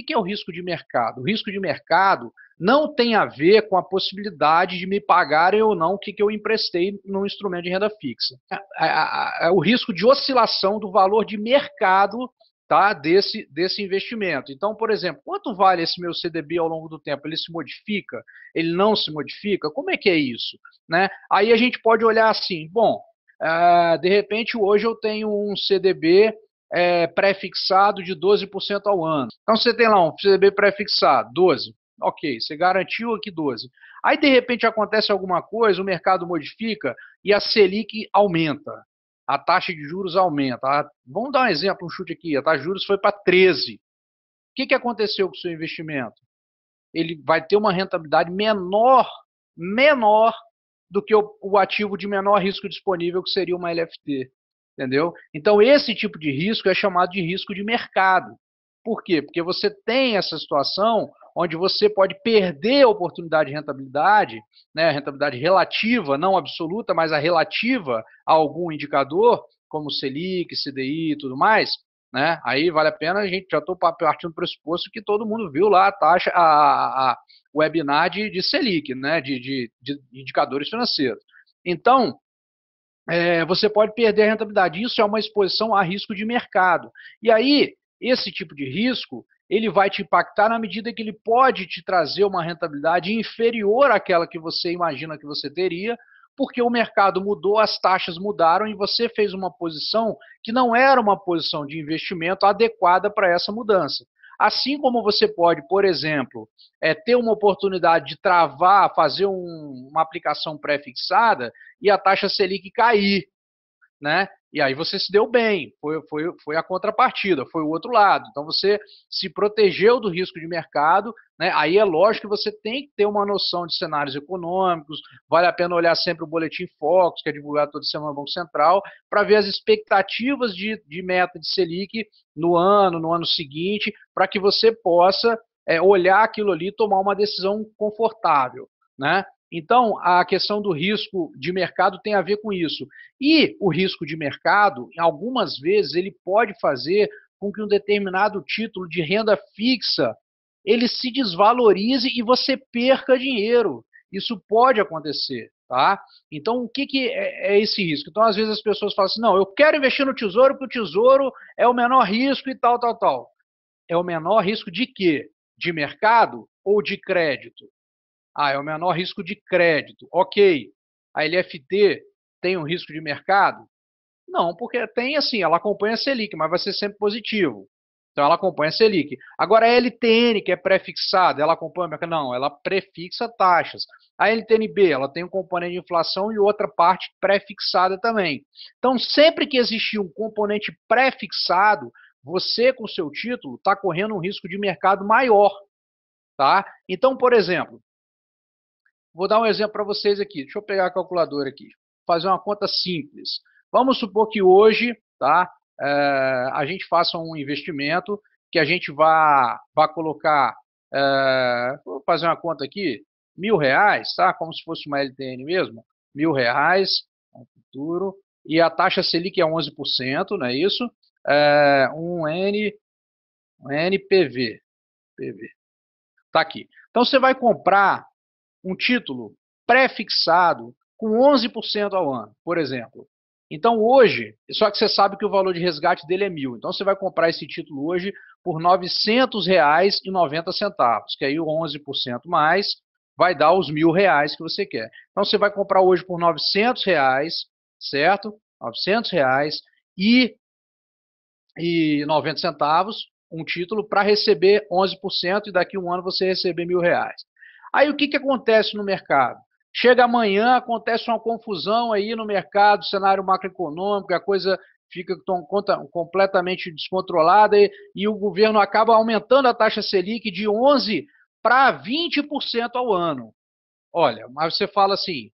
O que é o risco de mercado? O risco de mercado não tem a ver com a possibilidade de me pagarem ou não o que eu emprestei num instrumento de renda fixa. É, é, é, é o risco de oscilação do valor de mercado tá, desse, desse investimento. Então, por exemplo, quanto vale esse meu CDB ao longo do tempo? Ele se modifica? Ele não se modifica? Como é que é isso? Né? Aí a gente pode olhar assim, bom, de repente hoje eu tenho um CDB é, pré-fixado de 12% ao ano. Então você tem lá um CDB pré-fixado, 12%. Ok, você garantiu aqui 12%. Aí de repente acontece alguma coisa, o mercado modifica e a Selic aumenta. A taxa de juros aumenta. Ah, vamos dar um exemplo, um chute aqui. A taxa de juros foi para 13. O que, que aconteceu com o seu investimento? Ele vai ter uma rentabilidade menor, menor do que o, o ativo de menor risco disponível, que seria uma LFT. Entendeu? Então, esse tipo de risco é chamado de risco de mercado. Por quê? Porque você tem essa situação onde você pode perder a oportunidade de rentabilidade, né, rentabilidade relativa, não absoluta, mas a relativa a algum indicador, como Selic, CDI e tudo mais, né? Aí vale a pena, a gente já estou partindo do pressuposto que todo mundo viu lá a taxa, a, a webinar de, de Selic, né? De, de, de, indicadores financeiros. Então, é, você pode perder a rentabilidade. Isso é uma exposição a risco de mercado. E aí, esse tipo de risco, ele vai te impactar na medida que ele pode te trazer uma rentabilidade inferior àquela que você imagina que você teria, porque o mercado mudou, as taxas mudaram e você fez uma posição que não era uma posição de investimento adequada para essa mudança. Assim como você pode, por exemplo, é, ter uma oportunidade de travar, fazer um, uma aplicação pré-fixada e a taxa Selic cair. Né? E aí você se deu bem, foi, foi, foi a contrapartida, foi o outro lado. Então você se protegeu do risco de mercado, né? aí é lógico que você tem que ter uma noção de cenários econômicos, vale a pena olhar sempre o Boletim Fox que é divulgado toda semana no Banco Central, para ver as expectativas de, de meta de Selic no ano, no ano seguinte, para que você possa é, olhar aquilo ali e tomar uma decisão confortável. Né? Então, a questão do risco de mercado tem a ver com isso. E o risco de mercado, algumas vezes, ele pode fazer com que um determinado título de renda fixa ele se desvalorize e você perca dinheiro. Isso pode acontecer, tá? Então, o que, que é, é esse risco? Então, às vezes as pessoas falam assim, não, eu quero investir no tesouro porque o tesouro é o menor risco e tal, tal, tal. É o menor risco de quê? De mercado ou de crédito? Ah, é o menor risco de crédito. Ok. A LFT tem um risco de mercado? Não, porque tem assim, ela acompanha a Selic, mas vai ser sempre positivo. Então ela acompanha a Selic. Agora a LTN, que é prefixada, ela acompanha o mercado? Não, ela prefixa taxas. A LTNB, ela tem um componente de inflação e outra parte prefixada também. Então, sempre que existir um componente prefixado, você com seu título está correndo um risco de mercado maior, tá? Então, por exemplo, Vou dar um exemplo para vocês aqui. Deixa eu pegar a calculadora aqui. Fazer uma conta simples. Vamos supor que hoje tá, é, a gente faça um investimento que a gente vá, vá colocar, é, vou fazer uma conta aqui, mil reais, tá? Como se fosse uma LTN mesmo, mil reais no futuro, e a taxa Selic é 11%, não é isso? É, um, N, um NPV. PV. Tá aqui. Então você vai comprar um título pré-fixado com 11% ao ano, por exemplo. Então hoje, só que você sabe que o valor de resgate dele é mil. Então você vai comprar esse título hoje por R$ 900,90, que aí o 11% mais vai dar os mil reais que você quer. Então você vai comprar hoje por 900 reais, certo? 900 reais e, e 90 centavos um título para receber 11% e daqui a um ano você receber mil reais. Aí o que, que acontece no mercado? Chega amanhã, acontece uma confusão aí no mercado, cenário macroeconômico, a coisa fica completamente descontrolada e, e o governo acaba aumentando a taxa Selic de 11% para 20% ao ano. Olha, mas você fala assim,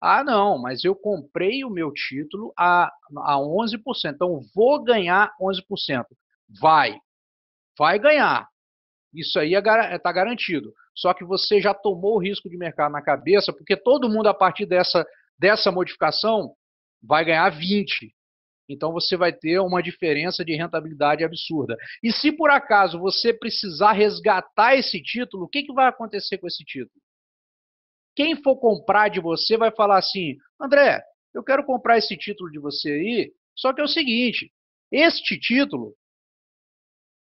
ah, não, mas eu comprei o meu título a, a 11%, então vou ganhar 11%. Vai, vai ganhar. Isso aí está é, é tá garantido. Só que você já tomou o risco de mercado na cabeça, porque todo mundo, a partir dessa, dessa modificação, vai ganhar 20. Então você vai ter uma diferença de rentabilidade absurda. E se por acaso você precisar resgatar esse título, o que, que vai acontecer com esse título? Quem for comprar de você vai falar assim: André, eu quero comprar esse título de você aí, só que é o seguinte: este título,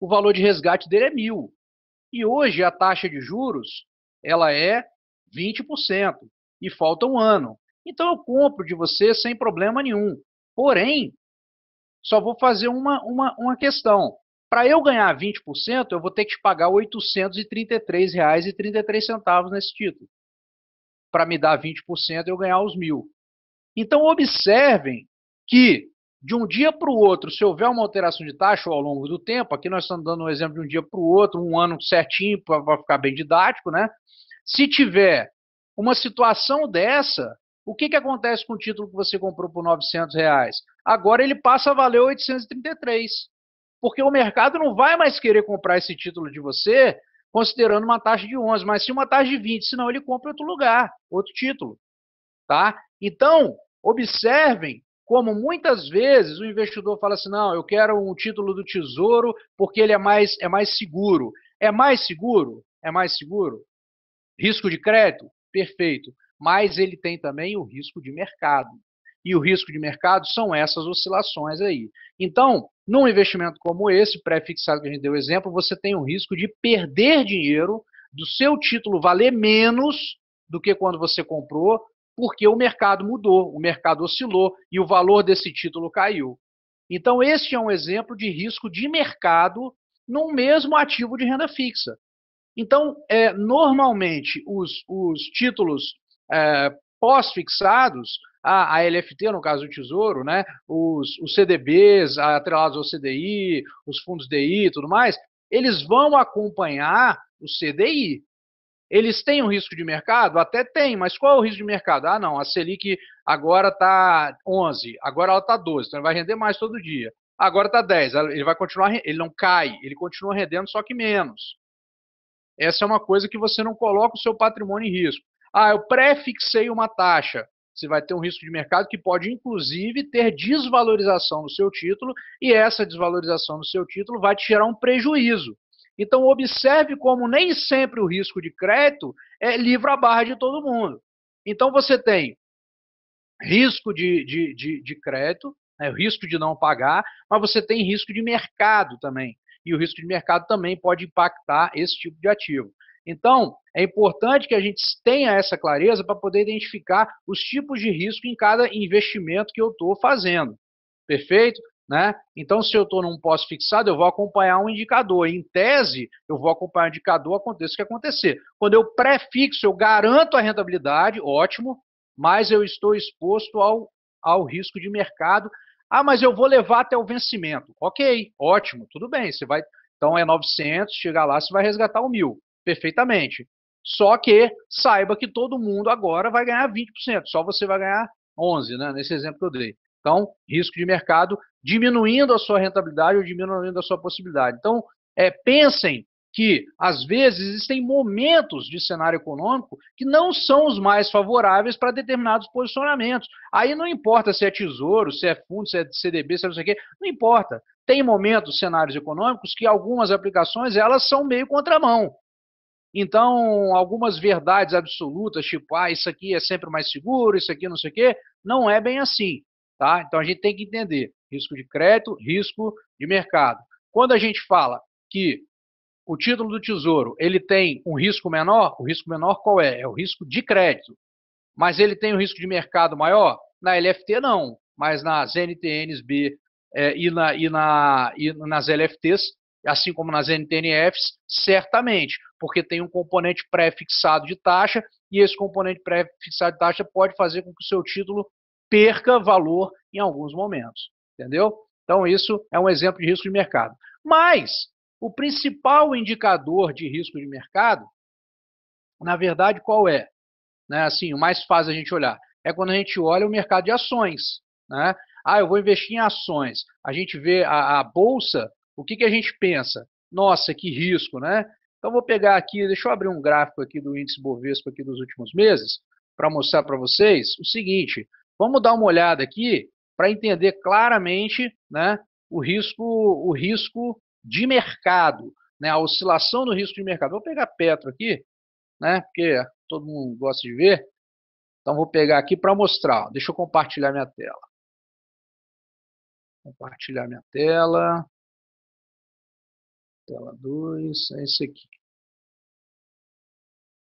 o valor de resgate dele é mil. E hoje a taxa de juros ela é 20% e falta um ano. Então eu compro de você sem problema nenhum. Porém, só vou fazer uma, uma, uma questão. Para eu ganhar 20%, eu vou ter que te pagar R$ 833,33 nesse título. Para me dar 20%, eu ganhar os mil. Então observem que de um dia para o outro, se houver uma alteração de taxa ao longo do tempo, aqui nós estamos dando um exemplo de um dia para o outro, um ano certinho, para ficar bem didático, né? Se tiver uma situação dessa, o que, que acontece com o título que você comprou por 900 reais? Agora ele passa a valer 833, porque o mercado não vai mais querer comprar esse título de você considerando uma taxa de 11, mas sim uma taxa de 20, senão ele compra outro lugar, outro título, tá? Então, observem como muitas vezes o investidor fala assim: não, eu quero um título do tesouro porque ele é mais, é mais seguro. É mais seguro? É mais seguro? Risco de crédito? Perfeito. Mas ele tem também o risco de mercado. E o risco de mercado são essas oscilações aí. Então, num investimento como esse, pré-fixado que a gente deu exemplo, você tem o risco de perder dinheiro, do seu título valer menos do que quando você comprou, porque o mercado mudou, o mercado oscilou e o valor desse título caiu. Então, este é um exemplo de risco de mercado num mesmo ativo de renda fixa. Então, é, normalmente, os, os títulos é, pós-fixados, a, a, LFT, no caso do Tesouro, né, os, os CDBs atrelados ao CDI, os fundos DI e tudo mais, eles vão acompanhar o CDI. Eles têm um risco de mercado? Até tem, mas qual é o risco de mercado? Ah, não, a Selic agora está 11, agora ela está 12, então ele vai render mais todo dia. Agora está 10, ele vai continuar, ele não cai, ele continua rendendo, só que menos. Essa é uma coisa que você não coloca o seu patrimônio em risco. Ah, eu prefixei uma taxa. Você vai ter um risco de mercado que pode, inclusive, ter desvalorização no seu título, e essa desvalorização no seu título vai te gerar um prejuízo. Então, observe como nem sempre o risco de crédito é livre a barra de todo mundo. Então, você tem risco de, de, de, de crédito, né, o risco de não pagar, mas você tem risco de mercado também. E o risco de mercado também pode impactar esse tipo de ativo. Então, é importante que a gente tenha essa clareza para poder identificar os tipos de risco em cada investimento que eu estou fazendo. Perfeito? Né? Então, se eu estou num pós-fixado, eu vou acompanhar um indicador. Em tese, eu vou acompanhar o indicador, aconteça o que acontecer. Quando eu pré-fixo, eu garanto a rentabilidade, ótimo, mas eu estou exposto ao, ao risco de mercado. Ah, mas eu vou levar até o vencimento. Ok, ótimo, tudo bem. Você vai, então é 900, chegar lá, você vai resgatar o mil, perfeitamente. Só que saiba que todo mundo agora vai ganhar 20%, só você vai ganhar 11, né? Nesse exemplo que eu dei. Então, risco de mercado diminuindo a sua rentabilidade ou diminuindo a sua possibilidade. Então, é, pensem que, às vezes, existem momentos de cenário econômico que não são os mais favoráveis para determinados posicionamentos. Aí não importa se é tesouro, se é fundo, se é CDB, se é não sei o quê, não importa. Tem momentos, cenários econômicos, que algumas aplicações elas são meio contramão. Então, algumas verdades absolutas, tipo, ah, isso aqui é sempre mais seguro, isso aqui não sei o quê, não é bem assim. Tá? Então a gente tem que entender risco de crédito, risco de mercado. Quando a gente fala que o título do tesouro ele tem um risco menor, o risco menor qual é? É o risco de crédito. Mas ele tem um risco de mercado maior? Na LFT não, mas nas NTNs B é, e, na, e, na, e nas LFTs, assim como nas NTNFs, certamente, porque tem um componente pré-fixado de taxa e esse componente pré-fixado de taxa pode fazer com que o seu título perca valor em alguns momentos. Entendeu? Então, isso é um exemplo de risco de mercado. Mas, o principal indicador de risco de mercado, na verdade, qual é? Né, assim, o mais fácil a gente olhar é quando a gente olha o mercado de ações. Né? Ah, eu vou investir em ações. A gente vê a, a bolsa, o que, que a gente pensa? Nossa, que risco, né? Então, vou pegar aqui, deixa eu abrir um gráfico aqui do índice Bovespa aqui dos últimos meses, para mostrar para vocês o seguinte: Vamos dar uma olhada aqui para entender claramente né, o, risco, o risco de mercado, né, a oscilação do risco de mercado. Vou pegar Petro aqui, né, porque todo mundo gosta de ver. Então vou pegar aqui para mostrar. Deixa eu compartilhar minha tela. Compartilhar minha tela. Tela 2, é esse aqui.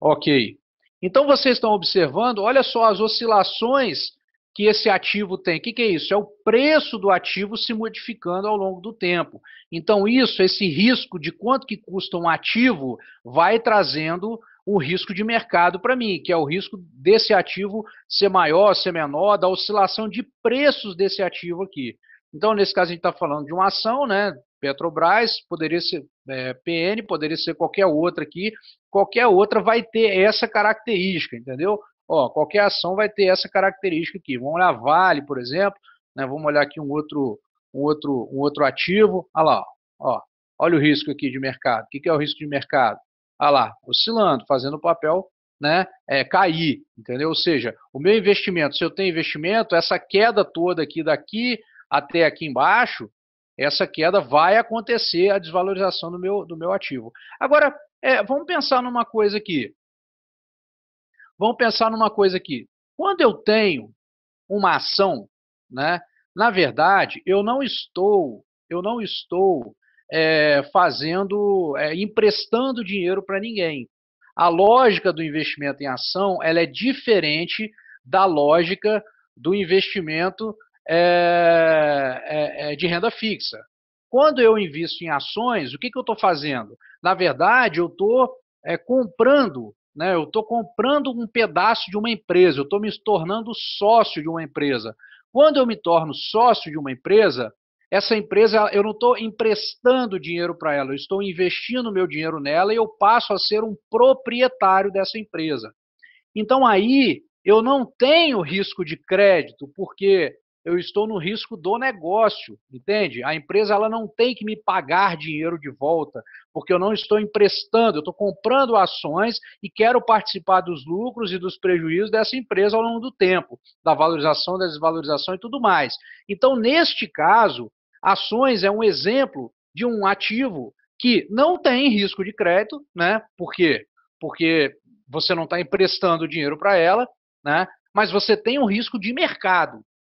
Ok. Então vocês estão observando, olha só as oscilações que esse ativo tem. O que, que, é isso? É o preço do ativo se modificando ao longo do tempo. Então, isso, esse risco de quanto que custa um ativo, vai trazendo o risco de mercado para mim, que é o risco desse ativo ser maior, ser menor, da oscilação de preços desse ativo aqui. Então, nesse caso, a gente está falando de uma ação, né? Petrobras, poderia ser é, PN, poderia ser qualquer outra aqui, qualquer outra vai ter essa característica, entendeu? ó, qualquer ação vai ter essa característica aqui. Vamos olhar Vale, por exemplo, né? Vamos olhar aqui um outro, um outro, um outro ativo. Olha lá, ó, olha o risco aqui de mercado. O que, que é o risco de mercado? Olha lá, oscilando, fazendo o papel né, é, cair, entendeu? Ou seja, o meu investimento, se eu tenho investimento, essa queda toda aqui daqui até aqui embaixo, essa queda vai acontecer a desvalorização do meu, do meu ativo. Agora, é, vamos pensar numa coisa aqui vamos pensar numa coisa aqui. Quando eu tenho uma ação, né, na verdade, eu não estou, eu não estou é, fazendo, é, emprestando dinheiro para ninguém. A lógica do investimento em ação ela é diferente da lógica do investimento é, é, é de renda fixa. Quando eu invisto em ações, o que, que eu estou fazendo? Na verdade, eu estou é, comprando né? Eu estou comprando um pedaço de uma empresa, eu estou me tornando sócio de uma empresa. Quando eu me torno sócio de uma empresa, essa empresa eu não estou emprestando dinheiro para ela, eu estou investindo meu dinheiro nela e eu passo a ser um proprietário dessa empresa. Então aí eu não tenho risco de crédito, porque eu estou no risco do negócio, entende? A empresa ela não tem que me pagar dinheiro de volta, porque eu não estou emprestando, eu estou comprando ações e quero participar dos lucros e dos prejuízos dessa empresa ao longo do tempo, da valorização, da desvalorização e tudo mais. Então, neste caso, ações é um exemplo de um ativo que não tem risco de crédito, né? Por quê? Porque você não está emprestando dinheiro para ela, né? Mas você tem um risco de mercado,